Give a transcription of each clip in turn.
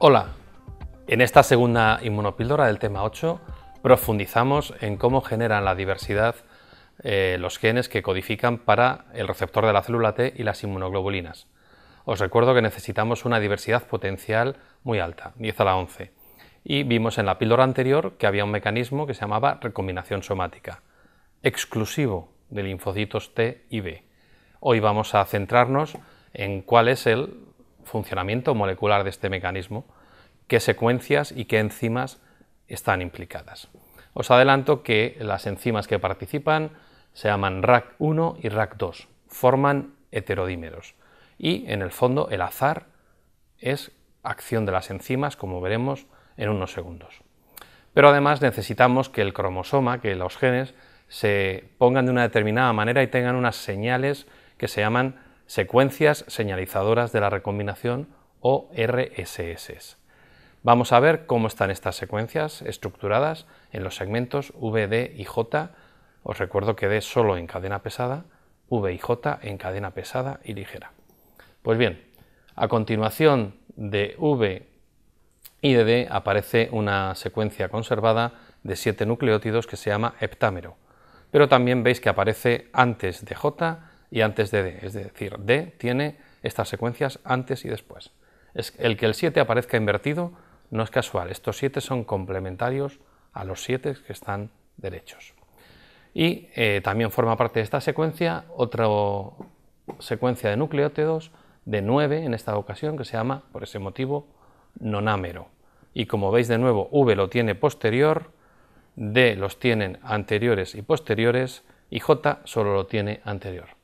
Hola, en esta segunda inmunopíldora del tema 8 profundizamos en cómo generan la diversidad eh, los genes que codifican para el receptor de la célula T y las inmunoglobulinas. Os recuerdo que necesitamos una diversidad potencial muy alta, 10 a la 11, y vimos en la píldora anterior que había un mecanismo que se llamaba recombinación somática, exclusivo de linfocitos T y B. Hoy vamos a centrarnos en cuál es el funcionamiento molecular de este mecanismo, qué secuencias y qué enzimas están implicadas. Os adelanto que las enzimas que participan se llaman RAC1 y RAC2, forman heterodímeros. Y en el fondo el azar es acción de las enzimas, como veremos en unos segundos. Pero además necesitamos que el cromosoma, que los genes, se pongan de una determinada manera y tengan unas señales que se llaman secuencias señalizadoras de la recombinación o RSS. Vamos a ver cómo están estas secuencias estructuradas en los segmentos V, D y J. Os recuerdo que D solo en cadena pesada, V y J en cadena pesada y ligera. Pues bien, a continuación de V y de D aparece una secuencia conservada de siete nucleótidos que se llama heptámero, pero también veis que aparece antes de J y antes de D. Es decir, D tiene estas secuencias antes y después. el que el 7 aparezca invertido no es casual. Estos 7 son complementarios a los 7 que están derechos. Y eh, también forma parte de esta secuencia otra secuencia de nucleótidos de 9 en esta ocasión que se llama, por ese motivo, nonámero. Y como veis de nuevo, V lo tiene posterior, D los tienen anteriores y posteriores y J solo lo tiene anterior.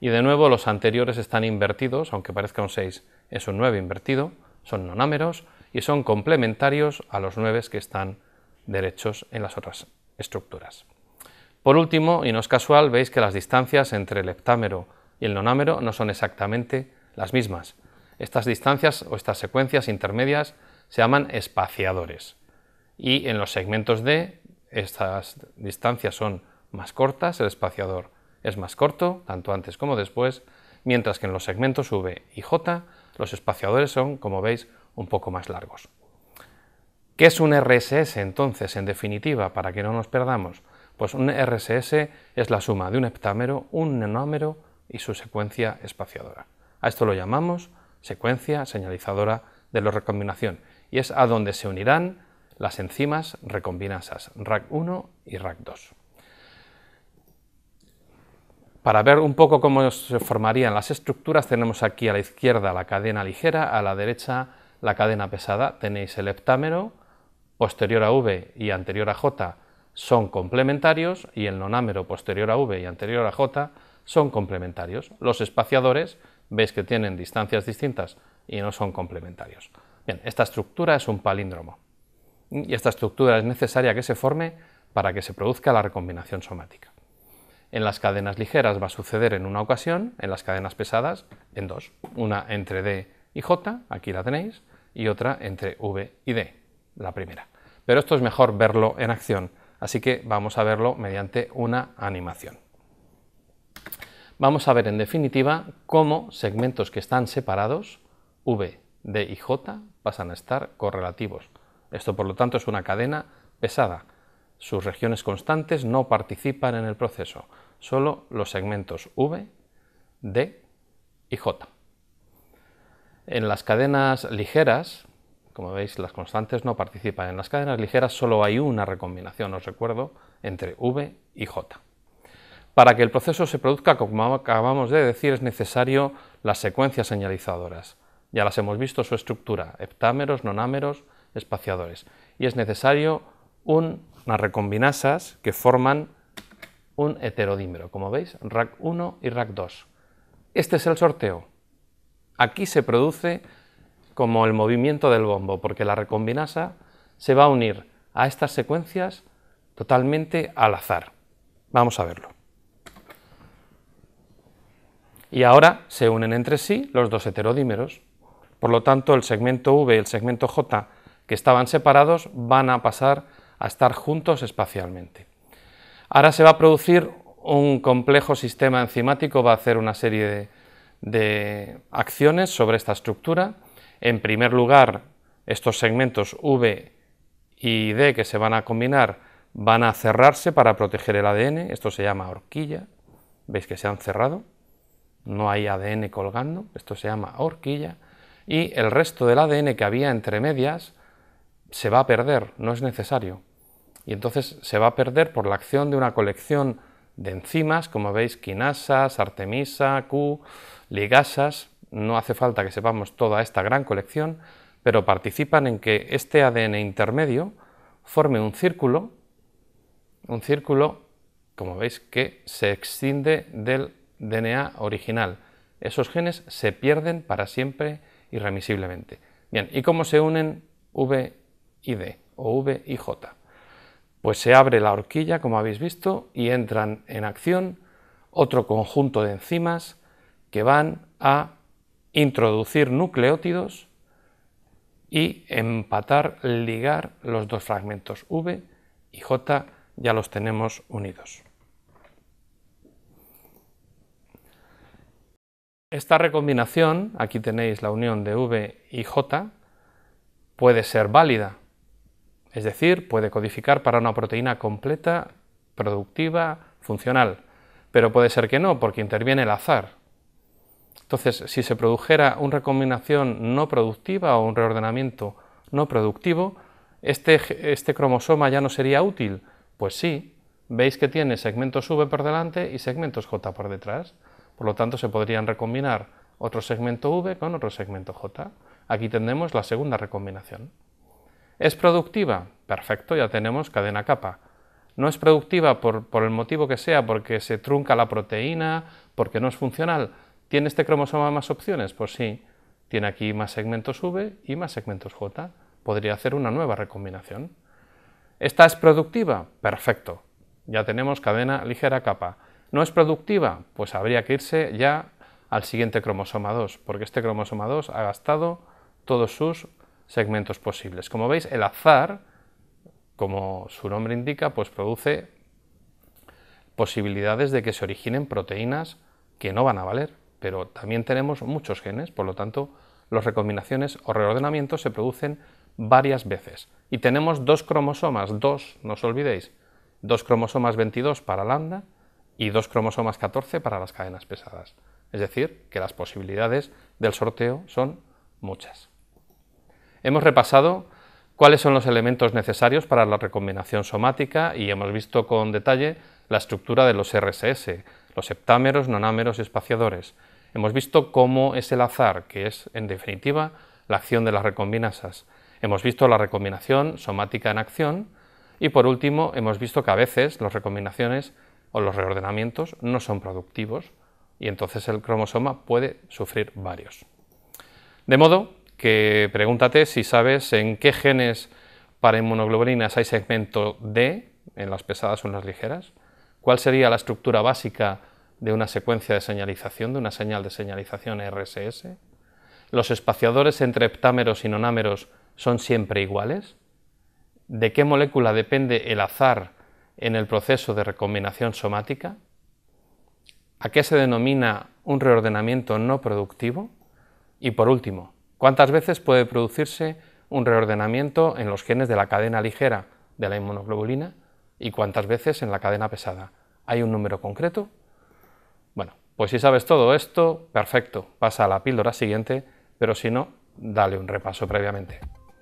Y de nuevo los anteriores están invertidos, aunque parezca un 6, es un 9 invertido, son nonámeros y son complementarios a los 9 que están derechos en las otras estructuras. Por último, y no es casual, veis que las distancias entre el heptámero y el nonámero no son exactamente las mismas. Estas distancias o estas secuencias intermedias se llaman espaciadores. Y en los segmentos D, estas distancias son más cortas, el espaciador es más corto, tanto antes como después, mientras que en los segmentos V y J los espaciadores son, como veis, un poco más largos. ¿Qué es un RSS entonces, en definitiva, para que no nos perdamos? Pues un RSS es la suma de un heptámero, un nenómero y su secuencia espaciadora. A esto lo llamamos secuencia señalizadora de la recombinación y es a donde se unirán las enzimas recombinasas RAC1 y RAC2. Para ver un poco cómo se formarían las estructuras, tenemos aquí a la izquierda la cadena ligera, a la derecha la cadena pesada. Tenéis el heptámero, posterior a V y anterior a J son complementarios y el nonámero posterior a V y anterior a J son complementarios. Los espaciadores veis que tienen distancias distintas y no son complementarios. Bien, esta estructura es un palíndromo y esta estructura es necesaria que se forme para que se produzca la recombinación somática. En las cadenas ligeras va a suceder en una ocasión, en las cadenas pesadas en dos. Una entre D y J, aquí la tenéis, y otra entre V y D, la primera. Pero esto es mejor verlo en acción, así que vamos a verlo mediante una animación. Vamos a ver en definitiva cómo segmentos que están separados, V, D y J, pasan a estar correlativos. Esto por lo tanto es una cadena pesada, sus regiones constantes no participan en el proceso, solo los segmentos V, D y J. En las cadenas ligeras, como veis, las constantes no participan. En las cadenas ligeras solo hay una recombinación, os recuerdo, entre V y J. Para que el proceso se produzca, como acabamos de decir, es necesario las secuencias señalizadoras. Ya las hemos visto su estructura, heptámeros, nonámeros, espaciadores. Y es necesario un las recombinasas que forman un heterodímero, como veis, rac 1 y rac 2. Este es el sorteo. Aquí se produce como el movimiento del bombo, porque la recombinasa se va a unir a estas secuencias totalmente al azar. Vamos a verlo. Y ahora se unen entre sí los dos heterodímeros. Por lo tanto, el segmento V y el segmento J que estaban separados van a pasar a estar juntos espacialmente. Ahora se va a producir un complejo sistema enzimático, va a hacer una serie de, de acciones sobre esta estructura. En primer lugar, estos segmentos V y D que se van a combinar van a cerrarse para proteger el ADN, esto se llama horquilla, veis que se han cerrado, no hay ADN colgando, esto se llama horquilla, y el resto del ADN que había entre medias se va a perder, no es necesario. Y entonces se va a perder por la acción de una colección de enzimas, como veis, quinasas, artemisa, Q, ligasas. No hace falta que sepamos toda esta gran colección, pero participan en que este ADN intermedio forme un círculo, un círculo, como veis, que se extiende del DNA original. Esos genes se pierden para siempre irremisiblemente. Bien, ¿y cómo se unen V y D, o V y J. Pues se abre la horquilla, como habéis visto, y entran en acción otro conjunto de enzimas que van a introducir nucleótidos y empatar, ligar los dos fragmentos V y J, ya los tenemos unidos. Esta recombinación, aquí tenéis la unión de V y J, puede ser válida es decir, puede codificar para una proteína completa, productiva, funcional, pero puede ser que no, porque interviene el azar. Entonces, si se produjera una recombinación no productiva o un reordenamiento no productivo, este, este, cromosoma ya no sería útil. Pues sí, veis que tiene segmentos V por delante y segmentos J por detrás. Por lo tanto, se podrían recombinar otro segmento V con otro segmento J. Aquí tendremos la segunda recombinación. ¿Es productiva? Perfecto, ya tenemos cadena capa. No es productiva por, el motivo que sea, porque se trunca la proteína, porque no es funcional. ¿Tiene este cromosoma más opciones? Pues sí, tiene aquí más segmentos V y más segmentos J. Podría hacer una nueva recombinación. ¿Esta es productiva? Perfecto. Ya tenemos cadena ligera capa. ¿No es productiva? Pues habría que irse ya al siguiente cromosoma 2, porque este cromosoma 2 ha gastado todos sus segmentos posibles. Como veis, el azar, como su nombre indica, pues produce posibilidades de que se originen proteínas que no van a valer, pero también tenemos muchos genes, por lo tanto, las recombinaciones o reordenamientos se producen varias veces. Y tenemos dos cromosomas, dos, no os olvidéis, dos cromosomas 22 para lambda y dos cromosomas 14 para las cadenas pesadas. Es decir, que las posibilidades del sorteo son muchas. Hemos repasado cuáles son los elementos necesarios para la recombinación somática y hemos visto con detalle la estructura de los RSS, los septámeros, nonámeros y espaciadores. Hemos visto cómo es el azar, que es, en definitiva, la acción de las recombinasas. Hemos visto la recombinación somática en acción y, por último, hemos visto que a veces las recombinaciones o los reordenamientos no son productivos y entonces el cromosoma puede sufrir varios. De modo que pregúntate si sabes en qué genes para inmunoglobulinas hay segmento D, en las pesadas o en las ligeras, cuál sería la estructura básica de una secuencia de señalización, de una señal de señalización RSS, los espaciadores entre heptámeros y nonámeros son siempre iguales, de qué molécula depende el azar en el proceso de recombinación somática, a qué se denomina un reordenamiento no productivo y por último, ¿Cuántas veces puede producirse un reordenamiento en los genes de la cadena ligera de la inmunoglobulina y cuántas veces en la cadena pesada? ¿Hay un número concreto? Bueno, pues si sabes todo esto, perfecto, pasa a la píldora siguiente, pero si no, dale un repaso previamente.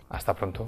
Hasta pronto.